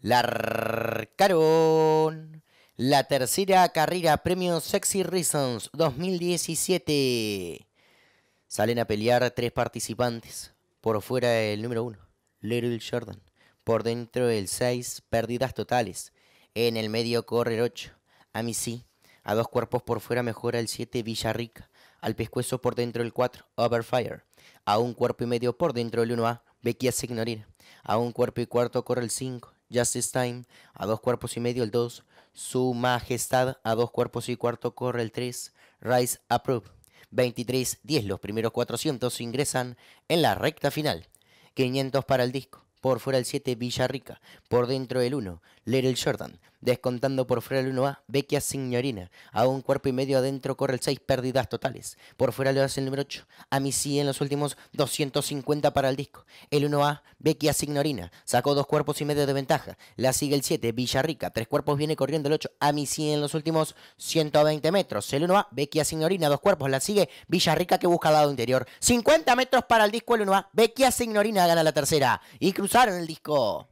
La La tercera carrera Premio Sexy Reasons 2017. Salen a pelear tres participantes. Por fuera el número uno, Little Jordan. Por dentro el 6, pérdidas totales. En el medio corre el 8, Amici. A dos cuerpos por fuera mejora el 7, Villarrica. Al pescuezo por dentro el 4, Overfire. A un cuerpo y medio por dentro el 1A, Bequia Signorina. A un cuerpo y cuarto corre el cinco... Justice Time a dos cuerpos y medio el 2, Su Majestad a dos cuerpos y cuarto corre el 3, Rise Approve 23, 10, los primeros 400 ingresan en la recta final, 500 para el disco, por fuera el 7 Villarrica, por dentro el 1, Little Jordan, Descontando por fuera el 1A, Vecchia Signorina. A un cuerpo y medio adentro corre el 6, pérdidas totales. Por fuera le hace el número 8. A en los últimos 250 para el disco. El 1A, Vecchia Signorina. Sacó dos cuerpos y medio de ventaja. La sigue el 7, Villarrica. Tres cuerpos viene corriendo el 8. A en los últimos 120 metros. El 1A, Vecchia Signorina. Dos cuerpos. La sigue Villarrica que busca lado interior. 50 metros para el disco el 1A. Vecchia Signorina gana la tercera. Y cruzaron el disco.